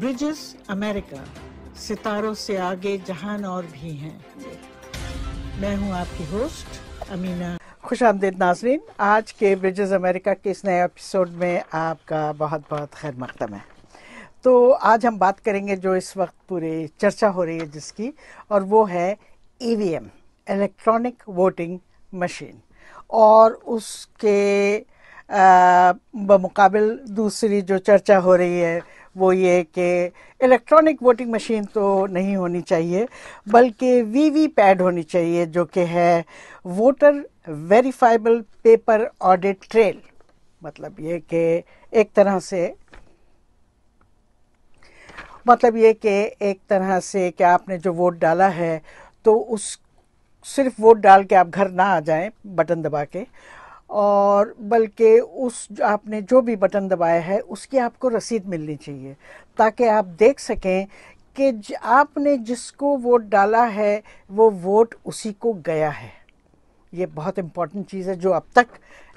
Bridges America सितारों से आगे जहान और भी हैं मैं हूं आपकी होस्ट अमीना खुश आमदेद नाजरीन आज के ब्रिजेस अमेरिका के इस नए एपिसोड में आपका बहुत बहुत खैर मकदम है तो आज हम बात करेंगे जो इस वक्त पूरे चर्चा हो रही है जिसकी और वो है ई इलेक्ट्रॉनिक वोटिंग मशीन और उसके बमुकाबिल दूसरी जो चर्चा हो रही है वो ये कि इलेक्ट्रॉनिक वोटिंग मशीन तो नहीं होनी चाहिए बल्कि वी वी पैड होनी चाहिए जो कि है voter verifiable paper audit trail मतलब ये कि एक तरह से मतलब ये कि एक तरह से कि आपने जो वोट डाला है तो उस सिर्फ वोट डाल के आप घर ना आ जाएं बटन दबा के और बल्कि उस आपने जो भी बटन दबाया है उसकी आपको रसीद मिलनी चाहिए ताकि आप देख सकें कि आपने जिसको वोट डाला है वो वोट उसी को गया है ये बहुत इम्पॉर्टेंट चीज़ है जो अब तक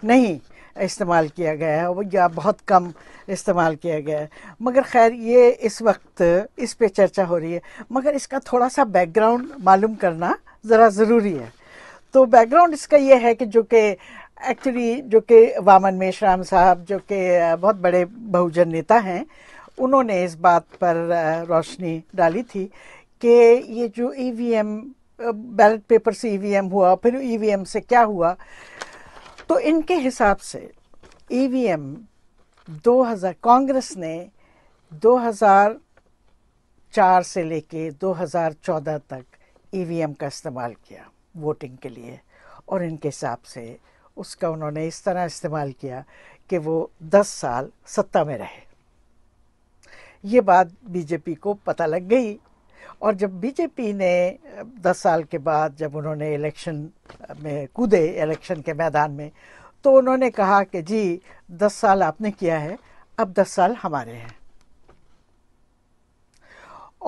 नहीं इस्तेमाल किया गया है या बहुत कम इस्तेमाल किया गया है मगर खैर ये इस वक्त इस पे चर्चा हो रही है मगर इसका थोड़ा सा बैकग्राउंड मालूम करना ज़रा ज़रूरी है तो बैकग्राउंड इसका ये है कि जो कि एक्चुअली जो कि वामन मेशराम साहब जो कि बहुत बड़े बहुजन नेता हैं उन्होंने इस बात पर रोशनी डाली थी कि ये जो एम बैलेट पेपर से एम e हुआ फिर एम e से क्या हुआ तो इनके हिसाब से ई वी एम दो हज़ार कांग्रेस ने 2004 से लेके 2014 तक एम e का इस्तेमाल किया वोटिंग के लिए और इनके हिसाब से उसका उन्होंने इस तरह इस्तेमाल किया कि वो दस साल सत्ता में रहे ये बात बीजेपी को पता लग गई और जब बीजेपी ने दस साल के बाद जब उन्होंने इलेक्शन में कूदे इलेक्शन के मैदान में तो उन्होंने कहा कि जी दस साल आपने किया है अब दस साल हमारे हैं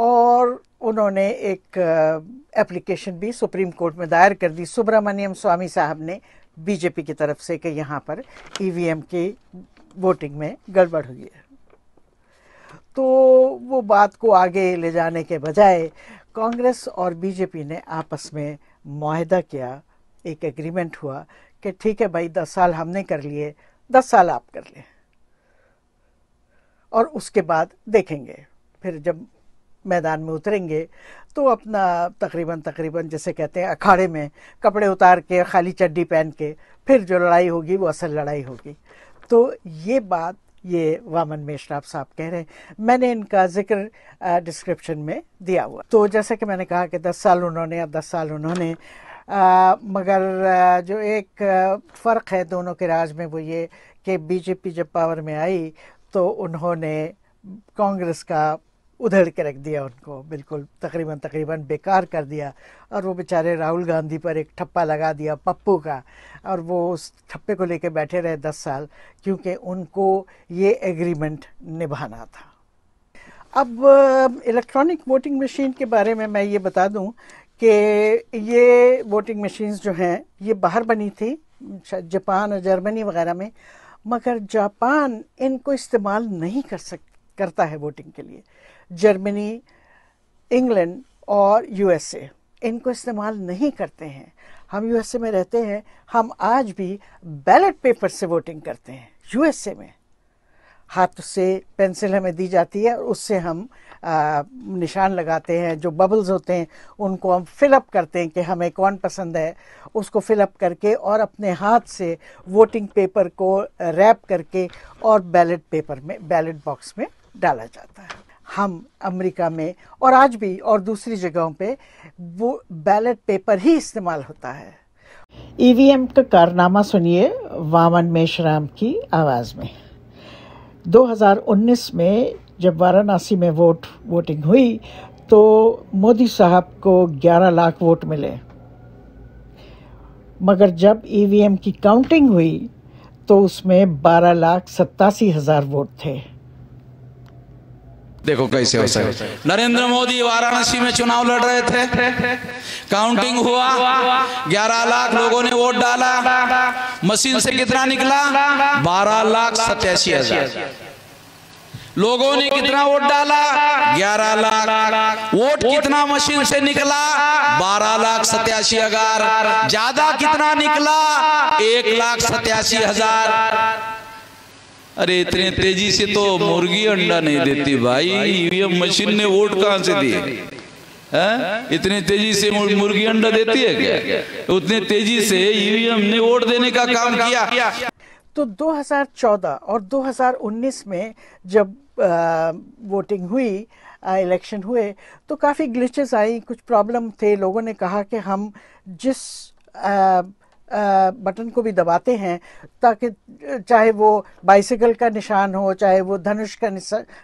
और उन्होंने एक एप्लीकेशन भी सुप्रीम कोर्ट में दायर कर दी सुब्रमण्यम स्वामी साहब ने बीजेपी की तरफ से कि यहाँ पर ईवीएम e की वोटिंग में गड़बड़ हुई है तो वो बात को आगे ले जाने के बजाय कांग्रेस और बीजेपी ने आपस में माहिदा किया एक एग्रीमेंट हुआ कि ठीक है भाई दस साल हमने कर लिए दस साल आप कर लें और उसके बाद देखेंगे फिर जब मैदान में उतरेंगे तो अपना तकरीबन तकरीबन जैसे कहते हैं अखाड़े में कपड़े उतार के खाली चड्डी पहन के फिर जो लड़ाई होगी वो असल लड़ाई होगी तो ये बात ये वामन मेश्राफ साहब कह रहे हैं मैंने इनका जिक्र डिस्क्रिप्शन में दिया हुआ तो जैसे कि मैंने कहा कि दस साल उन्होंने या दस साल उन्होंने आ, मगर जो एक फ़र्क है दोनों के राज में वो ये कि बीजेपी जब पावर में आई तो उन्होंने कांग्रेस का उधेड़ के रख दिया उनको बिल्कुल तकरीबन तकरीबन बेकार कर दिया और वो बेचारे राहुल गांधी पर एक ठप्पा लगा दिया पप्पू का और वो उस ठप्पे को लेके बैठे रहे दस साल क्योंकि उनको ये एग्रीमेंट निभाना था अब इलेक्ट्रॉनिक वोटिंग मशीन के बारे में मैं ये बता दूं कि ये वोटिंग मशीन्स जो हैं ये बाहर बनी थी जापान और जर्मनी वगैरह में मगर जापान इनको इस्तेमाल नहीं कर सकते करता है वोटिंग के लिए जर्मनी इंग्लैंड और यूएसए इनको इस्तेमाल नहीं करते हैं हम यूएसए में रहते हैं हम आज भी बैलेट पेपर से वोटिंग करते हैं यूएसए में हाथ से पेंसिल हमें दी जाती है और उससे हम आ, निशान लगाते हैं जो बबल्स होते हैं उनको हम फिलअप करते हैं कि हमें कौन पसंद है उसको फिलअप करके और अपने हाथ से वोटिंग पेपर को रैप करके और बैलेट पेपर में बैलेट बॉक्स में डाला जाता है हम अमेरिका में और आज भी और दूसरी जगहों पे वो बैलेट पेपर ही इस्तेमाल होता है ईवीएम e का कारनामा सुनिए वामन मेशराम की आवाज़ में 2019 में जब वाराणसी में वोट वोटिंग हुई तो मोदी साहब को 11 लाख वोट मिले मगर जब ईवीएम e की काउंटिंग हुई तो उसमें बारह लाख सत्तासी हज़ार वोट थे देखो कैसे हो सके नरेंद्र मोदी वाराणसी में चुनाव लड़ रहे थे काउंटिंग हुआ ग्यारह लाख लोगों ने वोट डाला मशीन से कितना निकला बारह लाख सत्यासी हजार लोगों ने कितना वोट डाला ग्यारह लाख वोट कितना मशीन से निकला बारह लाख सत्यासी हजार ज्यादा कितना निकला एक लाख सत्यासी हजार अरे इतने तेजी से तो मुर्गी अंडा नहीं देती भाई ईवीएम मशीन ने वोट कहाँ से दिए है? इतने तेजी से मुर्गी अंडा देती है क्या उतने तेजी से ईवीएम ने वोट देने का काम किया तो 2014 और 2019 में जब वोटिंग हुई इलेक्शन हुए तो काफ़ी ग्लिचेस आई कुछ प्रॉब्लम थे लोगों ने कहा कि हम जिस आ, बटन को भी दबाते हैं ताकि चाहे वो बाइसिकल का निशान हो चाहे वो धनुष का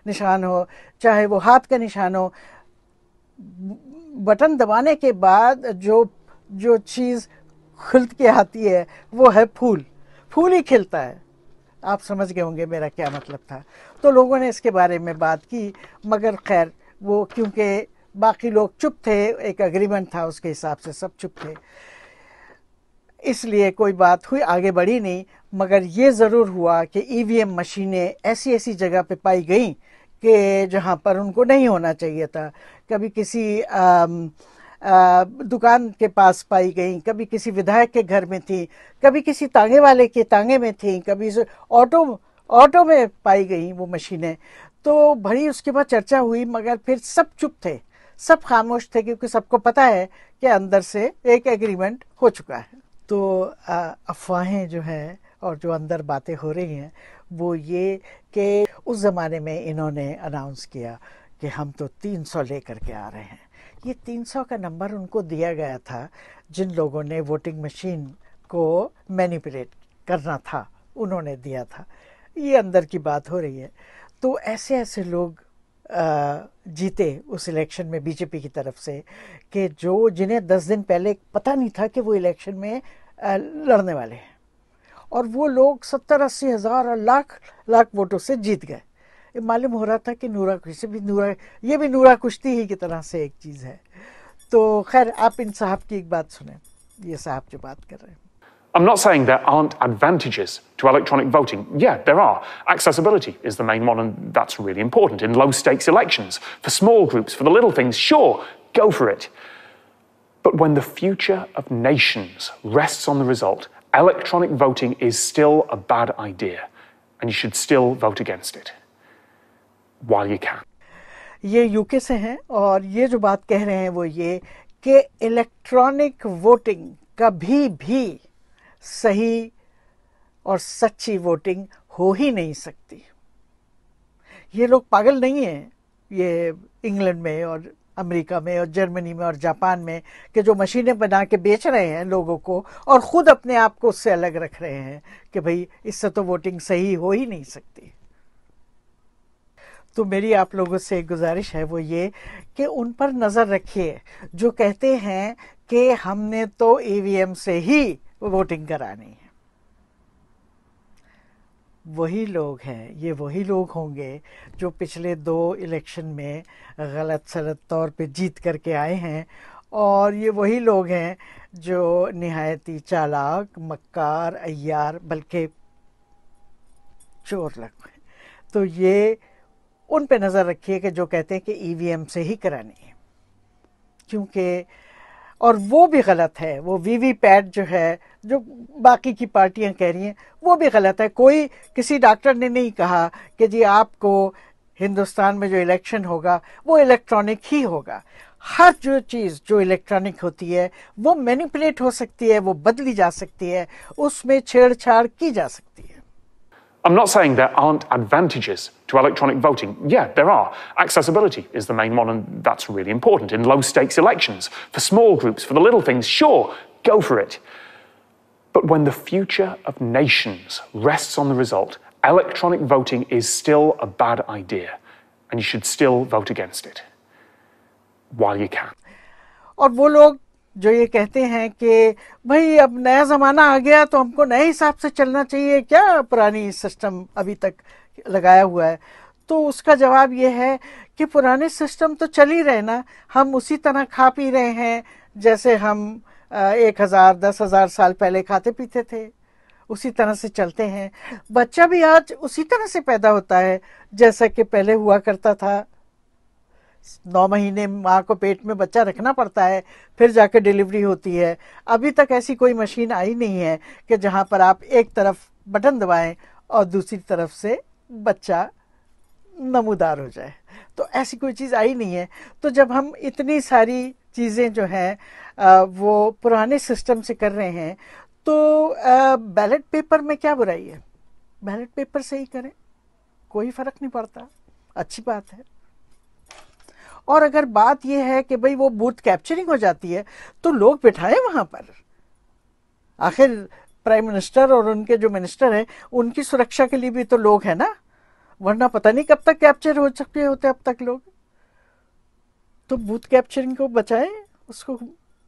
निशान हो चाहे वो हाथ का निशान हो बटन दबाने के बाद जो जो चीज़ खुल के आती है वो है फूल फूल ही खिलता है आप समझ गए होंगे मेरा क्या मतलब था तो लोगों ने इसके बारे में बात की मगर खैर वो क्योंकि बाकी लोग चुप थे एक एग्रीमेंट था उसके हिसाब से सब चुप थे इसलिए कोई बात हुई आगे बढ़ी नहीं मगर ये ज़रूर हुआ कि एम e मशीनें ऐसी ऐसी जगह पे पाई गई कि जहाँ पर उनको नहीं होना चाहिए था कभी किसी आ, आ, दुकान के पास पाई गई कभी किसी विधायक के घर में थी कभी किसी तांगे वाले के तांगे में थी कभी ऑटो ऑटो में पाई गई वो मशीनें तो बड़ी उसके बाद चर्चा हुई मगर फिर सब चुप थे सब खामोश थे क्योंकि सबको पता है कि अंदर से एक एग्रीमेंट हो चुका है तो अफवाहें जो हैं और जो अंदर बातें हो रही हैं वो ये कि उस ज़माने में इन्होंने अनाउंस किया कि हम तो 300 लेकर के आ रहे हैं ये 300 का नंबर उनको दिया गया था जिन लोगों ने वोटिंग मशीन को मैनिपुलेट करना था उन्होंने दिया था ये अंदर की बात हो रही है तो ऐसे ऐसे लोग जीते उस इलेक्शन में बीजेपी की तरफ से कि जो जिन्हें दस दिन पहले पता नहीं था कि वो इलेक्शन में लड़ने वाले हैं और वो लोग सत्तर अस्सी हज़ार और लाख लाख वोटों से जीत गए मालूम हो रहा था कि नूरा कुश्ती भी नूरा ये भी नूरा कुश्ती ही की तरह से एक चीज़ है तो खैर आप इन साहब की एक बात सुने ये साहब जो बात कर रहे हैं I'm not saying there aren't advantages to electronic voting. Yeah, there are. Accessibility is the main one, and that's really important in low stakes elections. For small groups, for the little things, sure, go for it. But when the future of nations rests on the result, electronic voting is still a bad idea, and you should still vote against it while you can. ये UK से हैं और ये जो बात कह रहे हैं वो ये कि इलेक्ट्रॉनिक वोटिंग कभी भी सही और सच्ची वोटिंग हो ही नहीं सकती ये लोग पागल नहीं हैं ये इंग्लैंड में और अमेरिका में और जर्मनी में और जापान में कि जो मशीनें बना के बेच रहे हैं लोगों को और ख़ुद अपने आप को उससे अलग रख रहे हैं कि भाई इससे तो वोटिंग सही हो ही नहीं सकती तो मेरी आप लोगों से एक गुजारिश है वो ये कि उन पर नज़र रखिए जो कहते हैं कि हमने तो ई e से ही वो वोटिंग करानी है वही लोग हैं ये वही लोग होंगे जो पिछले दो इलेक्शन में गलत सलत तौर पे जीत करके आए हैं और ये वही लोग हैं जो नहायती चालाक मक्कार अयार बल्कि चोर लग हैं तो ये उन पे नज़र रखिए कि जो कहते हैं कि ई e से ही करानी है क्योंकि और वो भी गलत है वो वी वी पैट जो है जो बाकी की पार्टियां कह रही हैं वो भी गलत है कोई किसी डॉक्टर ने नहीं कहा कि जी आपको हिंदुस्तान में जो इलेक्शन होगा वो इलेक्ट्रॉनिक ही होगा हर जो चीज़ जो इलेक्ट्रॉनिक होती है वो मैनिपुलेट हो सकती है वो बदली जा सकती है उसमें छेड़छाड़ की जा सकती है I'm not saying there aren't advantages to electronic voting. Yeah, there are. Accessibility is the main one, and that's really important in low stakes elections. For small groups, for the little things, sure, go for it. But when the future of nations rests on the result, electronic voting is still a bad idea, and you should still vote against it while you can. और वो लोग जो ये कहते हैं कि भाई अब नया ज़माना आ गया तो हमको नए हिसाब से चलना चाहिए क्या पुरानी सिस्टम अभी तक लगाया हुआ है तो उसका जवाब ये है कि पुराने सिस्टम तो चल ही रहे ना हम उसी तरह खा पी रहे हैं जैसे हम एक हज़ार दस हज़ार साल पहले खाते पीते थे उसी तरह से चलते हैं बच्चा भी आज उसी तरह से पैदा होता है जैसा कि पहले हुआ करता था नौ महीने माँ को पेट में बच्चा रखना पड़ता है फिर जाकर डिलीवरी होती है अभी तक ऐसी कोई मशीन आई नहीं है कि जहाँ पर आप एक तरफ बटन दबाएं और दूसरी तरफ से बच्चा नमोदार हो जाए तो ऐसी कोई चीज़ आई नहीं है तो जब हम इतनी सारी चीज़ें जो हैं वो पुराने सिस्टम से कर रहे हैं तो बैलेट पेपर में क्या बुराई है बैलेट पेपर से ही करें कोई फ़र्क नहीं पड़ता अच्छी बात है और अगर बात यह है कि भाई वो बूथ कैप्चरिंग हो जाती है तो लोग बिठाएं वहाँ पर आखिर प्राइम मिनिस्टर और उनके जो मिनिस्टर हैं उनकी सुरक्षा के लिए भी तो लोग हैं ना वरना पता नहीं कब तक कैप्चर हो चुके होते अब तक लोग तो बूथ कैप्चरिंग को बचाएं उसको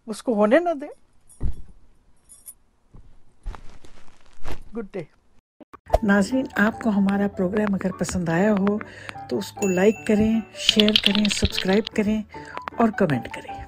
उसको होने ना दें गुड डे नाजरीन आपको हमारा प्रोग्राम अगर पसंद आया हो तो उसको लाइक करें शेयर करें सब्सक्राइब करें और कमेंट करें